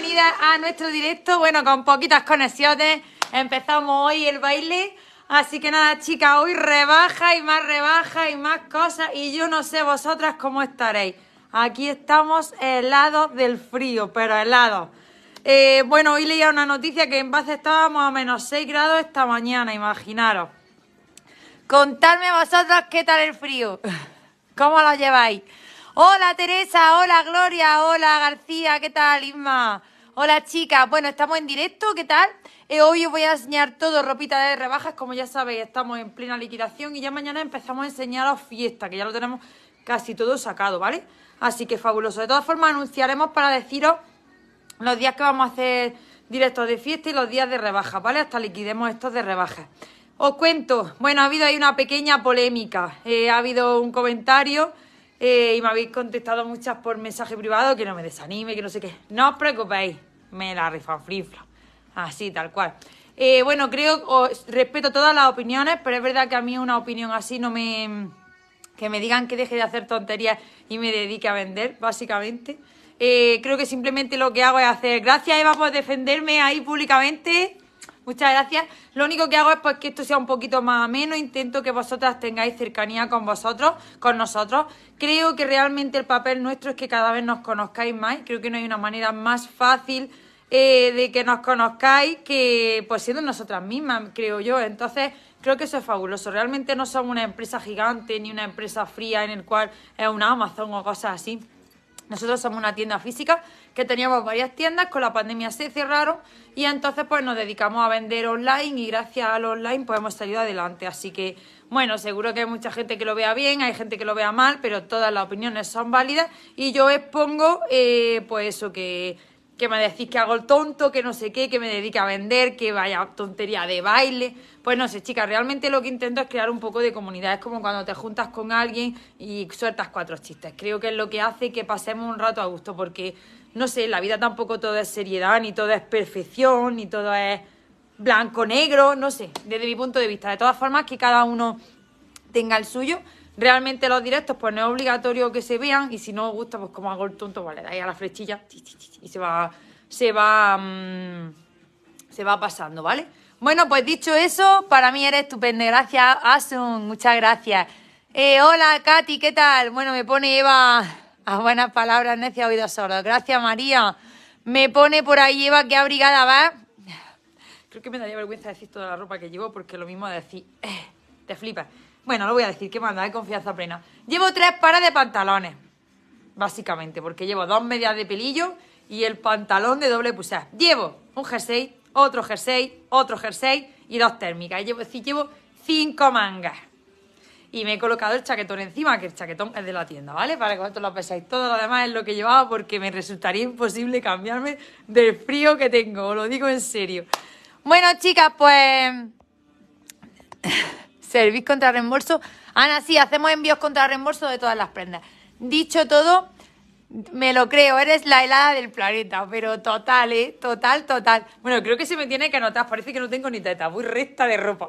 bienvenida a nuestro directo. Bueno, con poquitas conexiones empezamos hoy el baile. Así que nada, chicas, hoy rebaja y más rebaja y más cosas. Y yo no sé vosotras cómo estaréis. Aquí estamos helados del frío, pero helados. Eh, bueno, hoy leía una noticia que en base estábamos a menos 6 grados esta mañana, imaginaros. Contadme vosotras qué tal el frío. ¿Cómo lo lleváis? Hola Teresa, hola Gloria, hola García, ¿qué tal Isma? Hola chicas, bueno, estamos en directo, ¿qué tal? Eh, hoy os voy a enseñar todo ropita de rebajas, como ya sabéis, estamos en plena liquidación y ya mañana empezamos a enseñaros fiesta, que ya lo tenemos casi todo sacado, ¿vale? Así que fabuloso. De todas formas, anunciaremos para deciros los días que vamos a hacer directos de fiesta y los días de rebajas, ¿vale? Hasta liquidemos estos de rebajas. Os cuento, bueno, ha habido ahí una pequeña polémica, eh, ha habido un comentario eh, y me habéis contestado muchas por mensaje privado que no me desanime, que no sé qué. No os preocupéis, me la frifla, Así, tal cual. Eh, bueno, creo, os, respeto todas las opiniones, pero es verdad que a mí una opinión así no me... Que me digan que deje de hacer tonterías y me dedique a vender, básicamente. Eh, creo que simplemente lo que hago es hacer... Gracias, Eva, por defenderme ahí públicamente. Muchas gracias. Lo único que hago es pues, que esto sea un poquito más ameno. Intento que vosotras tengáis cercanía con vosotros, con nosotros. Creo que realmente el papel nuestro es que cada vez nos conozcáis más. Creo que no hay una manera más fácil eh, de que nos conozcáis que pues siendo nosotras mismas, creo yo. Entonces, creo que eso es fabuloso. Realmente no somos una empresa gigante ni una empresa fría en el cual es una Amazon o cosas así. Nosotros somos una tienda física que teníamos varias tiendas, con la pandemia se cerraron y entonces pues nos dedicamos a vender online y gracias al online podemos hemos salido adelante. Así que bueno, seguro que hay mucha gente que lo vea bien, hay gente que lo vea mal, pero todas las opiniones son válidas y yo expongo eh, pues eso que que me decís que hago el tonto, que no sé qué, que me dedique a vender, que vaya tontería de baile. Pues no sé, chicas, realmente lo que intento es crear un poco de comunidad. Es como cuando te juntas con alguien y sueltas cuatro chistes. Creo que es lo que hace que pasemos un rato a gusto, porque, no sé, la vida tampoco todo es seriedad, ni todo es perfección, ni todo es blanco, negro, no sé, desde mi punto de vista. De todas formas, que cada uno tenga el suyo, Realmente los directos pues no es obligatorio que se vean y si no os gusta pues como hago el tonto Vale, pues le dais a la flechilla y se va, se va, mm, se va pasando, ¿vale? Bueno, pues dicho eso, para mí eres estupendo. Gracias, Asun. Muchas gracias. Eh, hola, Katy, ¿qué tal? Bueno, me pone Eva a buenas palabras, necia oídos sordos. Gracias, María. Me pone por ahí Eva, qué abrigada va. Creo que me daría vergüenza decir toda la ropa que llevo porque lo mismo decir, eh, te flipas. Bueno, lo voy a decir, que manda de confianza plena. Llevo tres pares de pantalones, básicamente, porque llevo dos medias de pelillo y el pantalón de doble pulsar. Llevo un jersey, otro jersey, otro jersey y dos térmicas. Llevo, es llevo cinco mangas. Y me he colocado el chaquetón encima, que el chaquetón es de la tienda, ¿vale? Para que vosotros lo pesáis. Todo lo demás es lo que llevaba porque me resultaría imposible cambiarme del frío que tengo, os lo digo en serio. Bueno, chicas, pues... Servís contra reembolso. Ana, sí, hacemos envíos contra reembolso de todas las prendas. Dicho todo, me lo creo, eres la helada del planeta, pero total, ¿eh? Total, total. Bueno, creo que se me tiene que anotar, parece que no tengo ni teta, voy recta de ropa.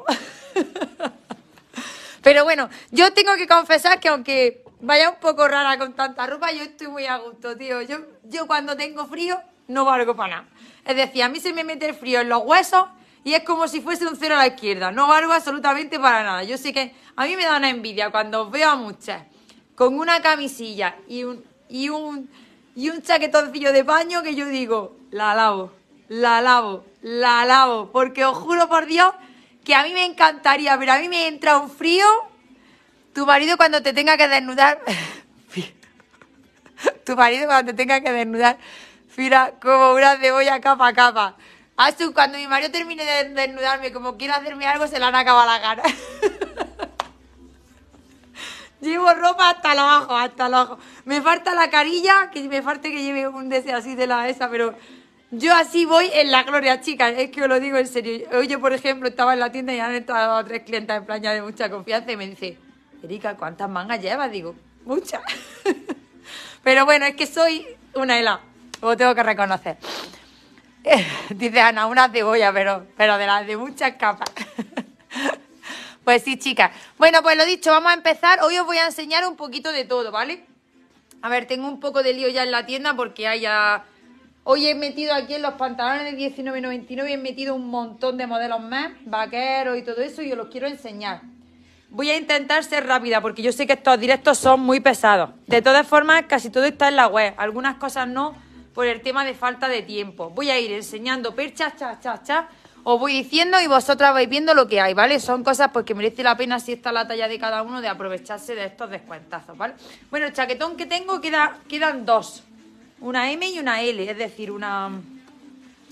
pero bueno, yo tengo que confesar que aunque vaya un poco rara con tanta ropa, yo estoy muy a gusto, tío. Yo, yo cuando tengo frío no valgo para nada. Es decir, a mí se me mete el frío en los huesos, y es como si fuese un cero a la izquierda. No valgo absolutamente para nada. Yo sé que a mí me da una envidia cuando veo a muchas con una camisilla y un, y un, y un chaquetoncillo de baño que yo digo, la lavo, la lavo, la lavo. Porque os juro por Dios que a mí me encantaría, pero a mí me entra un frío. Tu marido cuando te tenga que desnudar... tu marido cuando te tenga que desnudar... mira como una cebolla capa a capa cuando mi marido termine de desnudarme como quiera hacerme algo, se le han acabado la cara. Llevo ropa hasta lo abajo, hasta lo abajo. Me falta la carilla, que me falta que lleve un deseo así de la esa, pero yo así voy en la gloria, chicas. Es que os lo digo en serio. Hoy yo, por ejemplo, estaba en la tienda y han entrado tres clientas en plan de mucha confianza y me dice, Erika, ¿cuántas mangas llevas? Digo, muchas. pero bueno, es que soy una ELA, lo tengo que reconocer. Dice Ana, una cebolla, pero, pero de las de muchas capas. pues sí, chicas. Bueno, pues lo dicho, vamos a empezar. Hoy os voy a enseñar un poquito de todo, ¿vale? A ver, tengo un poco de lío ya en la tienda porque haya... Hoy he metido aquí en los pantalones de 19.99 he metido un montón de modelos más, vaqueros y todo eso, y os los quiero enseñar. Voy a intentar ser rápida porque yo sé que estos directos son muy pesados. De todas formas, casi todo está en la web. Algunas cosas no, por el tema de falta de tiempo. Voy a ir enseñando perchas, cha, cha, cha, Os voy diciendo y vosotras vais viendo lo que hay, ¿vale? Son cosas pues que merece la pena si está la talla de cada uno de aprovecharse de estos descuentazos, ¿vale? Bueno, el chaquetón que tengo queda, quedan dos. Una M y una L, es decir, una...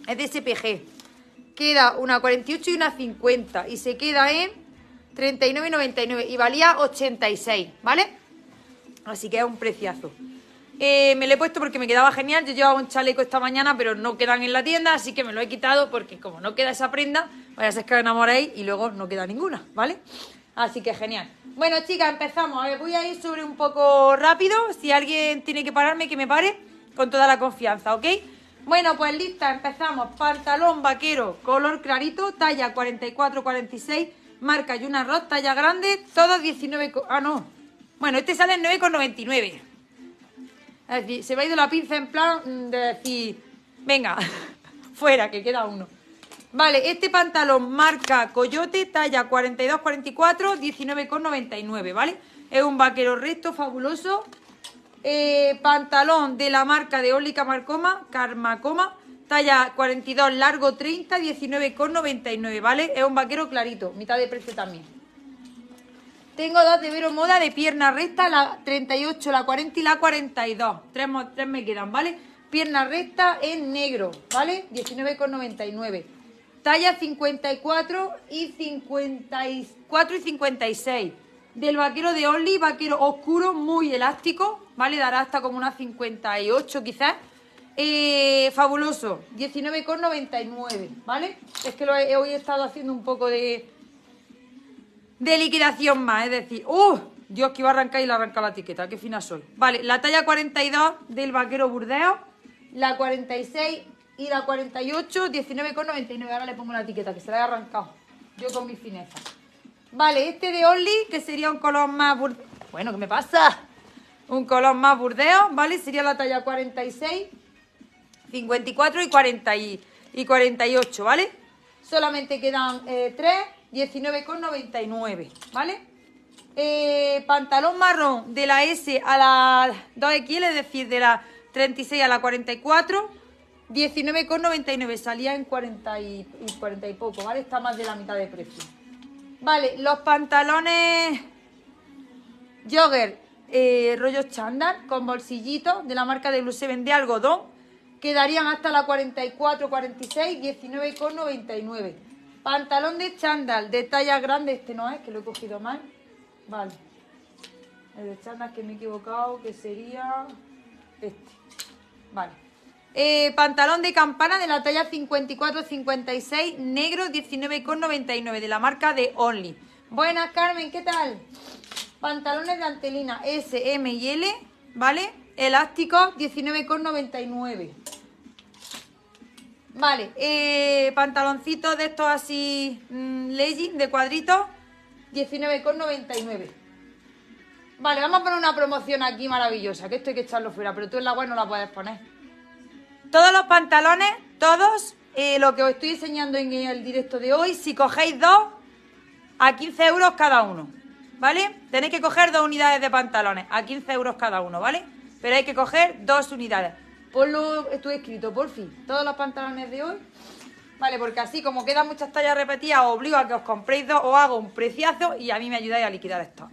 Es de SPG. Queda una 48 y una 50 y se queda en 39,99 y valía 86, ¿vale? Así que es un preciazo. Eh, me lo he puesto porque me quedaba genial. Yo llevaba un chaleco esta mañana, pero no quedan en la tienda, así que me lo he quitado porque como no queda esa prenda, vaya a ser que me enamoréis y luego no queda ninguna, ¿vale? Así que genial. Bueno, chicas, empezamos. voy a ir sobre un poco rápido. Si alguien tiene que pararme, que me pare con toda la confianza, ¿ok? Bueno, pues lista, empezamos. Pantalón vaquero, color clarito, talla 44-46, marca Yuna Ross, talla grande, todos 19... Ah, no. Bueno, este sale en 9,99. Es decir, se me ha ido la pinza en plan de decir, venga, fuera, que queda uno. Vale, este pantalón marca Coyote, talla 42-44, 19,99, ¿vale? Es un vaquero recto, fabuloso. Eh, pantalón de la marca de Olica Camarcoma, Carmacoma, talla 42, largo 30, 19,99, ¿vale? Es un vaquero clarito, mitad de precio también. Tengo dos de Vero Moda de pierna recta, la 38, la 40 y la 42. Tres, tres me quedan, ¿vale? Pierna recta en negro, ¿vale? 19,99. Talla 54 y 54 y 56. Del vaquero de Only, vaquero oscuro, muy elástico, ¿vale? Dará hasta como una 58 quizás. Eh, fabuloso, 19,99, ¿vale? Es que lo hoy he estado haciendo un poco de de liquidación más. Es decir, ¡uh! Dios, que iba a arrancar y le arranca la etiqueta. Qué fina soy. Vale, la talla 42 del vaquero Burdeo la 46 y la 48, 19,99. Ahora le pongo la etiqueta, que se la he arrancado. Yo con mi fineza. Vale, este de Only, que sería un color más burdeo. Bueno, ¿qué me pasa? Un color más burdeo, ¿vale? Sería la talla 46, 54 y, y, 48, ¿vale? Solamente quedan eh, tres 3 19,99, ¿vale? Eh, pantalón marrón de la S a la 2XL, es decir, de la 36 a la 44, 19,99. Salía en 40 y, y poco, ¿vale? Está más de la mitad de precio. Vale, los pantalones jogger, eh, rollo chándal con bolsillito de la marca de Blue de algodón, quedarían hasta la 44, 46, 19,99. Pantalón de chándal de talla grande. Este no es, que lo he cogido mal. Vale. El de chándal que me he equivocado, que sería este. Vale. Eh, pantalón de campana de la talla 54-56, negro 19,99 de la marca de Only. Buenas, Carmen, ¿qué tal? Pantalones de antelina S, M y L, ¿vale? Elástico, 19,99. Vale, eh, pantaloncito de estos así, mm, legging de cuadrito, 19,99. Vale, vamos a poner una promoción aquí maravillosa, que esto hay que echarlo fuera, pero tú en la web no la puedes poner. Todos los pantalones, todos, eh, lo que os estoy enseñando en el directo de hoy, si cogéis dos, a 15 euros cada uno, ¿vale? Tenéis que coger dos unidades de pantalones, a 15 euros cada uno, ¿vale? Pero hay que coger dos unidades lo estoy escrito, por fin. Todos los pantalones de hoy. Vale, porque así como quedan muchas tallas repetidas, os obligo a que os compréis dos, os hago un preciazo y a mí me ayudáis a liquidar esto.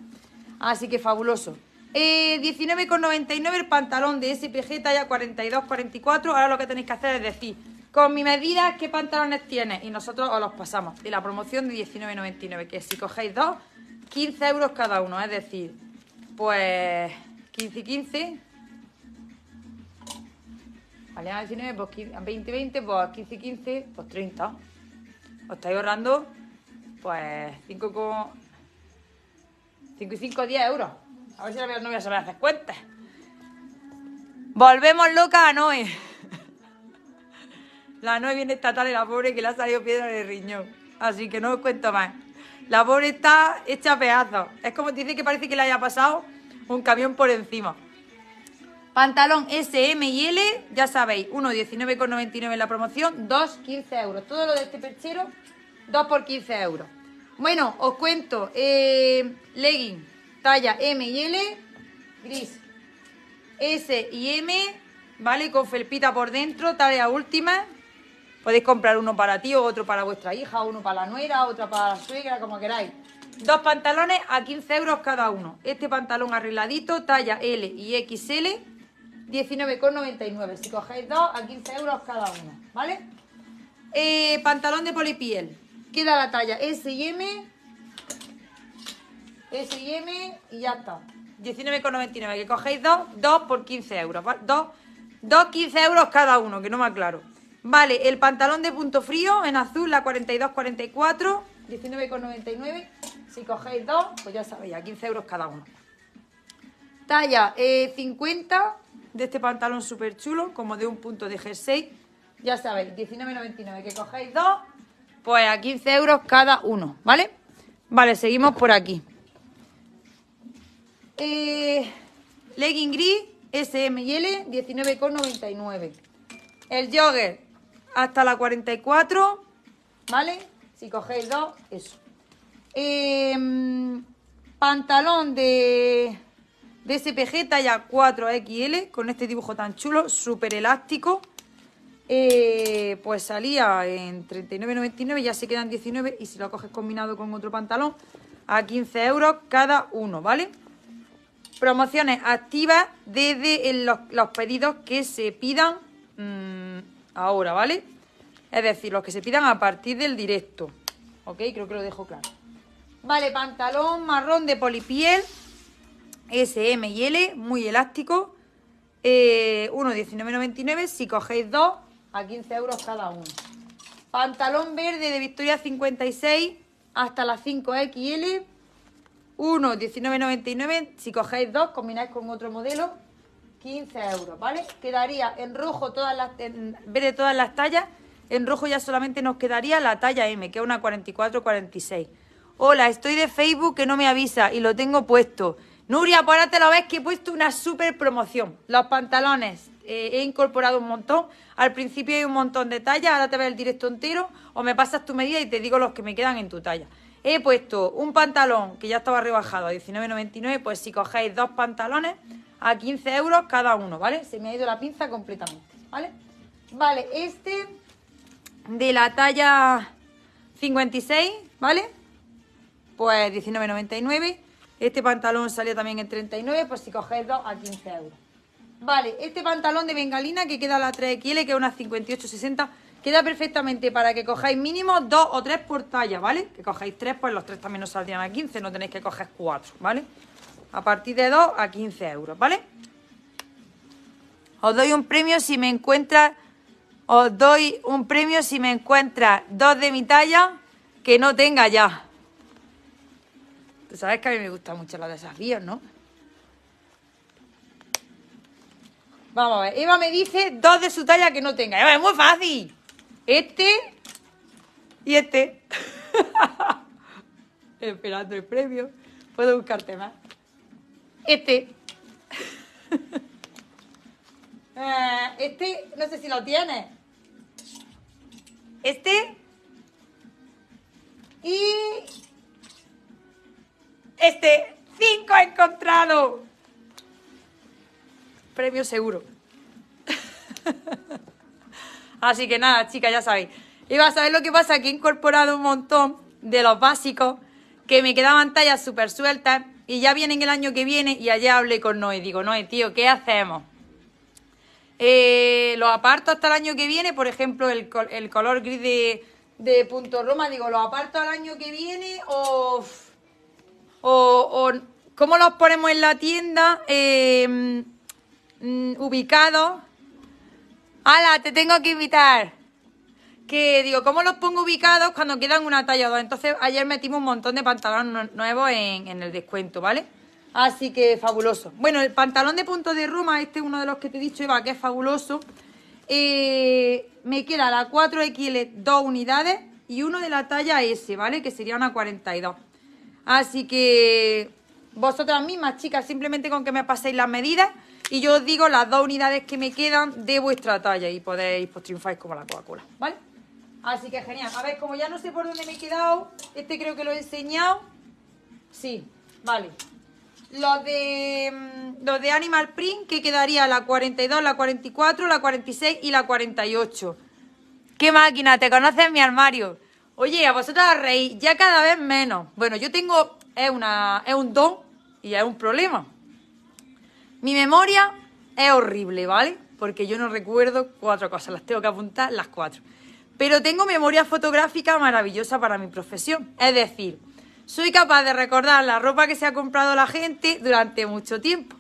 Así que fabuloso. Eh, 19,99 el pantalón de SPG talla 42-44. Ahora lo que tenéis que hacer es decir, con mi medida, ¿qué pantalones tiene Y nosotros os los pasamos. Y la promoción de 19,99, que si cogéis dos, 15 euros cada uno. Es decir, pues 15 y 15, Vale, 19, pues 15, 20, 20, pues 15, 15, pues 30. Os estáis ahorrando, pues 5 5 y 5, 10 euros. A ver si la no voy a saber hacer Volvemos loca a Noé. La Noé viene esta tarde, la pobre, que le ha salido piedra de riñón. Así que no os cuento más. La pobre está hecha pedazos. Es como dice que parece que le haya pasado un camión por encima. Pantalón S, M y L, ya sabéis, 1,19,99 en la promoción, 2,15 euros. Todo lo de este perchero, 2 por 15 euros. Bueno, os cuento, eh, legging, talla M y L, gris, S y M, ¿vale? Con felpita por dentro, talla última. Podéis comprar uno para ti, o otro para vuestra hija, uno para la nuera, otro para la suegra, como queráis. Dos pantalones a 15 euros cada uno. Este pantalón arregladito, talla L y XL. 19,99. Si cogéis dos, a 15 euros cada uno, ¿vale? Eh, pantalón de polipiel. Queda la talla S y M. S y M y ya está. 19,99. Que cogéis dos, dos por 15 euros. ¿vale? Dos, dos 15 euros cada uno, que no me aclaro. Vale, el pantalón de punto frío en azul, la 4244, 19,99. Si cogéis dos, pues ya sabéis, a 15 euros cada uno. Talla 50, eh, de este pantalón súper chulo, como de un punto de jersey. Ya sabéis, 19,99, que cogéis dos, pues a 15 euros cada uno, ¿vale? Vale, seguimos por aquí. Eh, legging gris, SM y L, 19,99. El jogger, hasta la 44, ¿vale? Si cogéis dos, eso. Eh, pantalón de spg talla 4XL con este dibujo tan chulo, súper elástico. Eh, pues salía en 39,99, ya se quedan 19 y si lo coges combinado con otro pantalón a 15 euros cada uno, ¿vale? Promociones activas desde los, pedidos que se pidan mm, ahora, ¿vale? Es decir, los que se pidan a partir del directo. ¿Ok? Creo que lo dejo claro. Vale, pantalón marrón de polipiel S, M y L, muy elástico. 1,19,99. Eh, si cogéis dos, a 15 euros cada uno. Pantalón verde de Victoria 56 hasta la 5XL. 1,19,99. Si cogéis dos, combináis con otro modelo. 15 euros, ¿vale? Quedaría en rojo todas las, en verde todas las tallas. En rojo ya solamente nos quedaría la talla M, que es una 44-46. Hola, estoy de Facebook que no me avisa y lo tengo puesto. Nuria, por pues ahora te lo ves que he puesto una súper promoción. Los pantalones eh, he incorporado un montón. Al principio hay un montón de tallas, ahora te veo el directo entero o me pasas tu medida y te digo los que me quedan en tu talla. He puesto un pantalón que ya estaba rebajado a 19,99, pues si cogéis dos pantalones a 15 euros cada uno, ¿vale? Se me ha ido la pinza completamente, ¿vale? Vale, este de la talla 56, ¿vale? Pues 19,99. Este pantalón salió también en 39, pues si cogéis dos a 15 euros. Vale, este pantalón de bengalina que queda la 3XL, que es una 58-60, queda perfectamente para que cojáis mínimo dos o tres por talla, ¿vale? Que cojáis tres, pues los tres también os saldrían a 15, no tenéis que coger cuatro, ¿vale? A partir de dos a 15 euros, ¿vale? Os doy un premio si me encuentras... Os doy un premio si me encuentras dos de mi talla que no tenga ya sabes que a mí me gustan mucho los desafíos, ¿no? Vamos a ver. Eva me dice dos de su talla que no tenga. Eva, es muy fácil. Este y este. Esperando el premio. Puedo buscarte más. Este. Eh, este, no sé si lo tienes. Este. Y este, 5 he encontrado. Premio seguro. Así que nada, chicas, ya sabéis. Y vas a ver lo que pasa, que he incorporado un montón de los básicos, que me quedaban tallas súper sueltas, y ya vienen el año que viene, y allá hablé con Noé. Digo, Noé, tío, ¿qué hacemos? Eh, ¿Lo aparto hasta el año que viene, por ejemplo, el, color gris de, de Punto Roma, digo, ¿lo aparto al año que viene o...? o, cómo los ponemos en la tienda em, mm, ubicados. ¡Hala! Te tengo que invitar. Que digo, ¿cómo los pongo ubicados cuando quedan una talla o dos? Entonces, ayer metimos un montón de pantalones nuevos en, el descuento, ¿vale? Así que fabuloso. Bueno, el pantalón de punto de ruma este es uno de los que te he dicho, Iba, que es fabuloso. Eh, me queda la 4XL, dos unidades y uno de la talla S, ¿vale? Que sería una 42. Así que vosotras mismas, chicas, simplemente con que me paséis las medidas y yo os digo las dos unidades que me quedan de vuestra talla y podéis, pues triunfáis como la Coca-Cola, ¿vale? Así que genial. A ver, como ya no sé por dónde me he quedado, este creo que lo he enseñado. Sí, vale. Los de, mm, los de Animal Print, que quedaría la 42, la 44, la 46 y la 48. ¡Qué máquina! Te conoces mi armario. Oye, a vosotras ya cada vez menos. Bueno, yo tengo, es, una, es un don y es un problema. Mi memoria es horrible, ¿vale? Porque yo no recuerdo cuatro cosas, las tengo que apuntar las cuatro. Pero tengo memoria fotográfica maravillosa para mi profesión. Es decir, soy capaz de recordar la ropa que se ha comprado la gente durante mucho tiempo.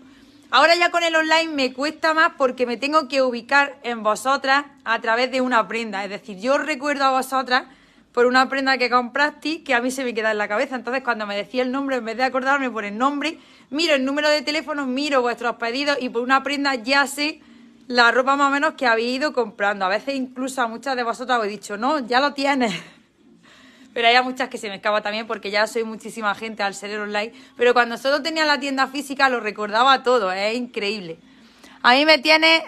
Ahora ya con el online me cuesta más porque me tengo que ubicar en vosotras a través de una prenda. Es decir, yo recuerdo a vosotras por una prenda que compraste que a mí se me queda en la cabeza. Entonces, cuando me decía el nombre, en vez de acordarme por el nombre, miro el número de teléfono, miro vuestros pedidos y por una prenda ya sé la ropa más o menos que habéis ido comprando. A veces incluso a muchas de vosotras os he dicho, no, ya lo tienes. Pero hay a muchas que se me escapa también porque ya soy muchísima gente al ser online. Pero cuando solo tenía la tienda física lo recordaba todo, es increíble. A mí me tiene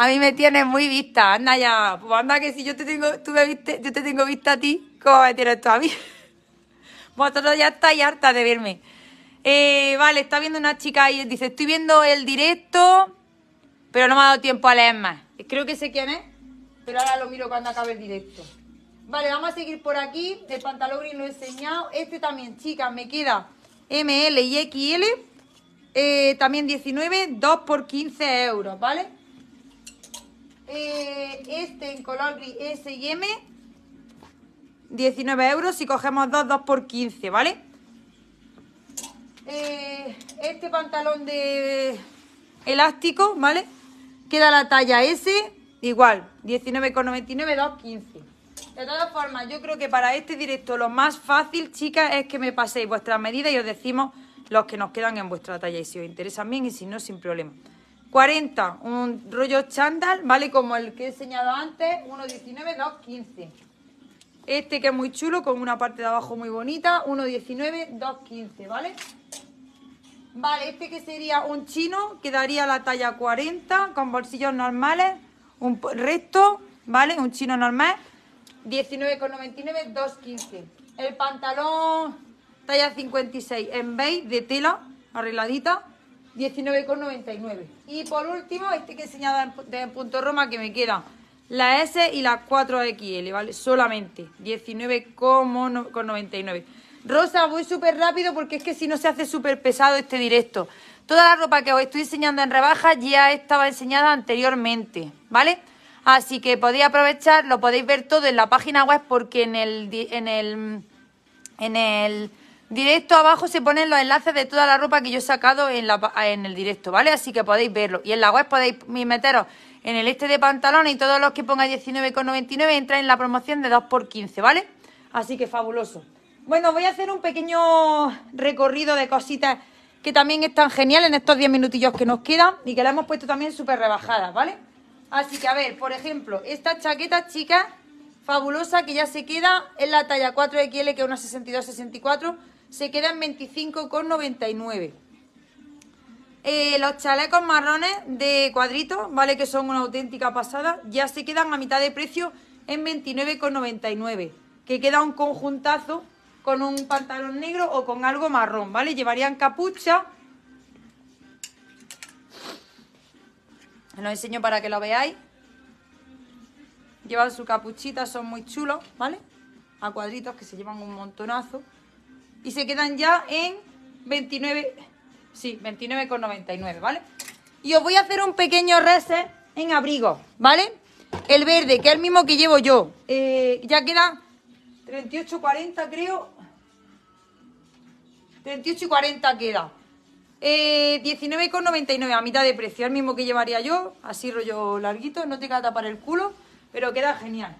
a mí me tienes muy vista, anda ya. Pues anda que si yo te tengo, tú me yo te tengo vista a ti, ¿cómo me tienes tú a mí? Vosotros ya estáis hartas de verme. Eh, vale, está viendo una chica y dice, estoy viendo el directo, pero no me ha dado tiempo a leer más. Eh, creo que sé quién es, pero ahora lo miro cuando acabe el directo. Vale, vamos a seguir por aquí. El pantalón y lo he enseñado. Este también, chicas, me queda ML y XL. Eh, también 19, 2 por 15 euros, ¿vale? Eh, este en color gris S&M, 19 euros. Si cogemos dos, dos por 15, ¿vale? Eh, este pantalón de elástico, ¿vale? Queda la talla S, igual, 19,99, 15 De todas formas, yo creo que para este directo lo más fácil, chicas, es que me paséis vuestras medidas y os decimos los que nos quedan en vuestra talla y si os interesan bien y si no, sin problema. 40, un rollo chandal, ¿vale? Como el que he enseñado antes, 1,19, 2,15. Este que es muy chulo, con una parte de abajo muy bonita, 1,19, 2,15, ¿vale? Vale, este que sería un chino, quedaría la talla 40, con bolsillos normales, un recto, ¿vale? Un chino normal, 19,99, 2,15. El pantalón talla 56 en beige de tela arregladita, 19,99. Y por último, este que he enseñado en, punto Roma, que me queda la S y la 4XL, ¿vale? Solamente 19,99. Rosa, voy súper rápido porque es que si no se hace súper pesado este directo. Toda la ropa que os estoy enseñando en rebaja ya estaba enseñada anteriormente, ¿vale? Así que podéis aprovechar, lo podéis ver todo en la página web porque En el, en el Directo abajo se ponen los enlaces de toda la ropa que yo he sacado en, la, en el directo, ¿vale? Así que podéis verlo. Y en la web podéis meteros en el este de pantalones y todos los que pongáis 19,99 entran en la promoción de 2x15, ¿vale? Así que fabuloso. Bueno, voy a hacer un pequeño recorrido de cositas que también están geniales en estos 10 minutillos que nos quedan y que la hemos puesto también súper rebajadas, ¿vale? Así que, a ver, por ejemplo, estas chaquetas chicas, fabulosa que ya se queda en la talla 4XL, que es una 62-64, se queda en 25,99. Eh, los chalecos marrones de cuadrito, ¿vale? Que son una auténtica pasada, ya se quedan a mitad de precio en 29,99. Que queda un conjuntazo con un pantalón negro o con algo marrón, ¿vale? Llevarían capucha. Lo enseño para que lo veáis. Llevan su capuchita, son muy chulos, ¿vale? A cuadritos que se llevan un montonazo. Y se quedan ya en 29, sí, 29,99, ¿vale? Y os voy a hacer un pequeño reset en abrigo, ¿vale? El verde, que es el mismo que llevo yo. Eh, ya queda 38,40 creo. 38,40 queda. 19,99 eh, a mitad de precio, el mismo que llevaría yo, así rollo larguito, no te queda tapar el culo pero queda genial.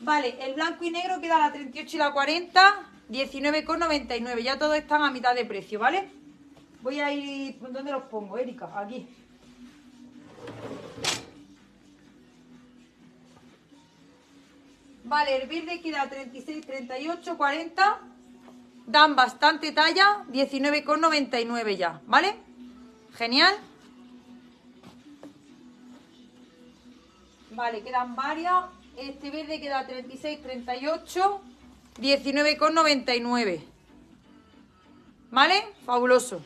Vale, el blanco y negro queda la 38 y la 40, 19,99. Ya todos están a mitad de precio, ¿vale? Voy a ir... ¿Dónde los pongo, Erika? Aquí. Vale, el verde queda 36, 38, 40. Dan bastante talla, 19,99 ya, ¿vale? Genial. Vale, quedan varias. Este verde queda 36, 38, 19,99. ¿Vale? Fabuloso.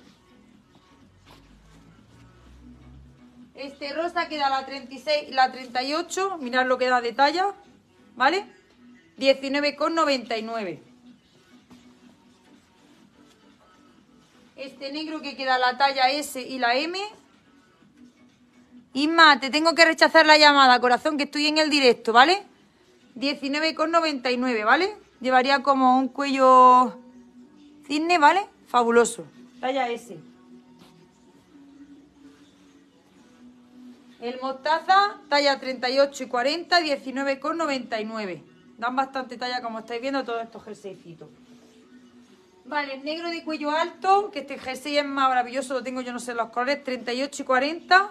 Este rosa queda la 36, la 38, mirad lo que da de talla, ¿vale? 19,99. Este negro que queda la talla S y la M, más, te tengo que rechazar la llamada, corazón, que estoy en el directo, ¿vale? 19,99, ¿vale? Llevaría como un cuello cisne, ¿vale? Fabuloso. Talla S. El mostaza, talla 38 y 40, 19,99. Dan bastante talla, como estáis viendo, todos estos jerseycitos. Vale, el negro de cuello alto, que este jersey es maravilloso, lo tengo yo, no sé los colores, 38 y 40.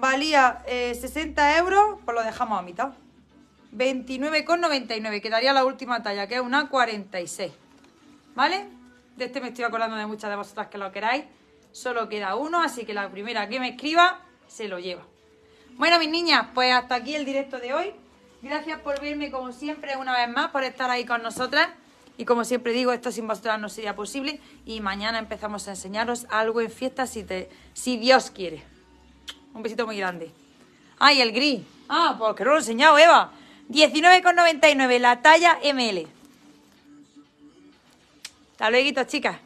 valía 60 eh, euros, pues lo dejamos a mitad. 29,99, quedaría la última talla, que es una 46. ¿Vale? De este me estoy acordando de muchas de vosotras que lo queráis. Solo queda uno, así que la primera que me escriba se lo lleva. Bueno, mis niñas, pues hasta aquí el directo de hoy. Gracias por verme como siempre una vez más, por estar ahí con nosotras. Y como siempre digo, esto sin vosotras no sería posible. Y mañana empezamos a enseñaros algo en fiesta si Dios quiere. Un besito muy grande. Ah, el gris. Ah, porque pues no lo he enseñado, Eva. 19,99 la talla ML. Hasta luego, chicas.